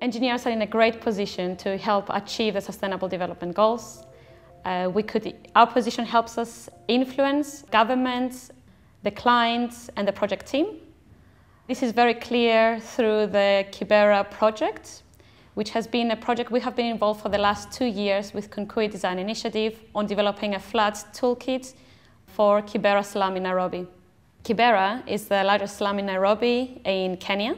Engineers are in a great position to help achieve the Sustainable Development Goals. Uh, we could, our position helps us influence governments, the clients and the project team. This is very clear through the Kibera project, which has been a project we have been involved for the last two years with Concrete Design Initiative on developing a flood toolkit for Kibera slum in Nairobi. Kibera is the largest slum in Nairobi in Kenya.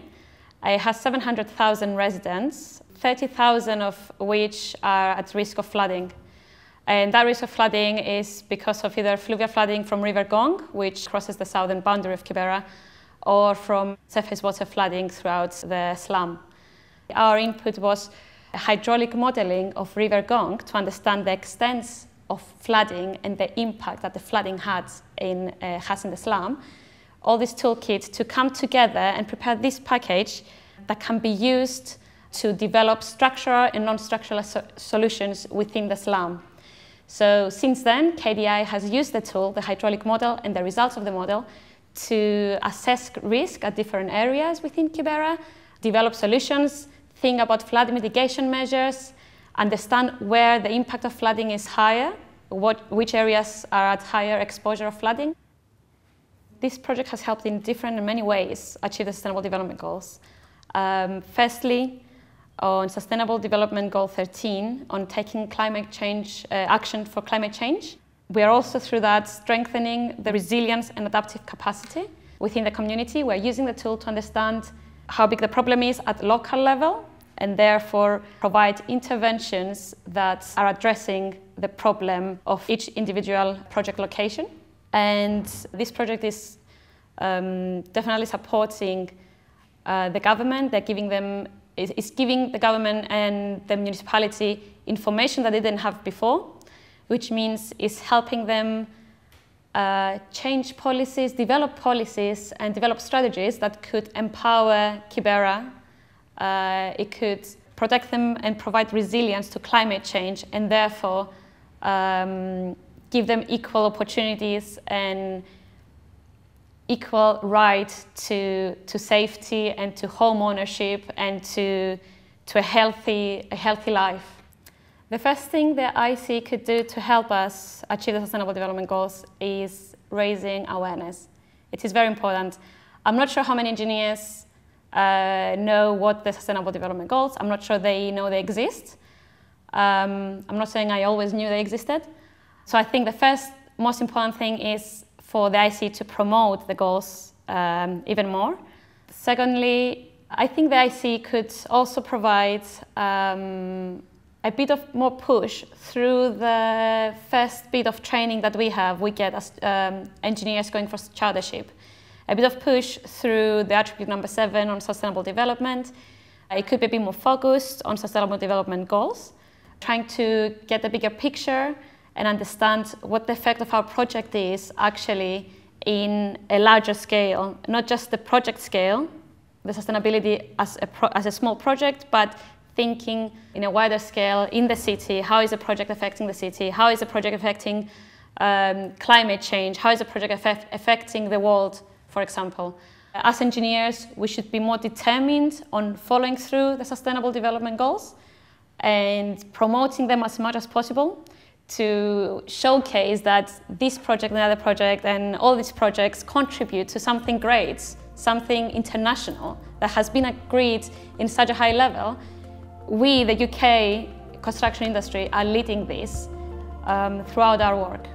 It has 700,000 residents, 30,000 of which are at risk of flooding. And that risk of flooding is because of either fluvial flooding from River Gong, which crosses the southern boundary of Kibera, or from surface water flooding throughout the slum. Our input was hydraulic modelling of River Gong to understand the extent of flooding and the impact that the flooding had in uh, Hassanda slum. All these toolkits to come together and prepare this package that can be used to develop structural and non-structural so solutions within the slum. So since then, KDI has used the tool, the hydraulic model and the results of the model to assess risk at different areas within Kibera, develop solutions, think about flood mitigation measures, understand where the impact of flooding is higher, what, which areas are at higher exposure of flooding. This project has helped in different and many ways achieve the Sustainable Development Goals. Um, firstly, on Sustainable Development Goal 13, on taking climate change uh, action for climate change. We are also through that strengthening the resilience and adaptive capacity within the community. We're using the tool to understand how big the problem is at local level and therefore provide interventions that are addressing the problem of each individual project location. And this project is um, definitely supporting uh, the government. They're giving them is giving the government and the municipality information that they didn't have before, which means is helping them uh, change policies, develop policies, and develop strategies that could empower Kibera. Uh, it could protect them and provide resilience to climate change, and therefore um, give them equal opportunities and equal right to, to safety and to home ownership and to, to a, healthy, a healthy life. The first thing that IC could do to help us achieve the Sustainable Development Goals is raising awareness. It is very important. I'm not sure how many engineers uh, know what the Sustainable Development Goals. I'm not sure they know they exist. Um, I'm not saying I always knew they existed. So I think the first most important thing is for the IC to promote the goals um, even more. Secondly, I think the IC could also provide um, a bit of more push through the first bit of training that we have, we get as um, engineers going for chartership. A bit of push through the attribute number seven on sustainable development. It could be a bit more focused on sustainable development goals, trying to get a bigger picture and understand what the effect of our project is actually in a larger scale, not just the project scale, the sustainability as a, as a small project, but thinking in a wider scale in the city, how is a project affecting the city, how is a project affecting um, climate change, how is a project affecting the world, for example. As engineers, we should be more determined on following through the Sustainable Development Goals and promoting them as much as possible to showcase that this project and other project and all these projects contribute to something great, something international that has been agreed in such a high level we, the UK construction industry, are leading this um, throughout our work.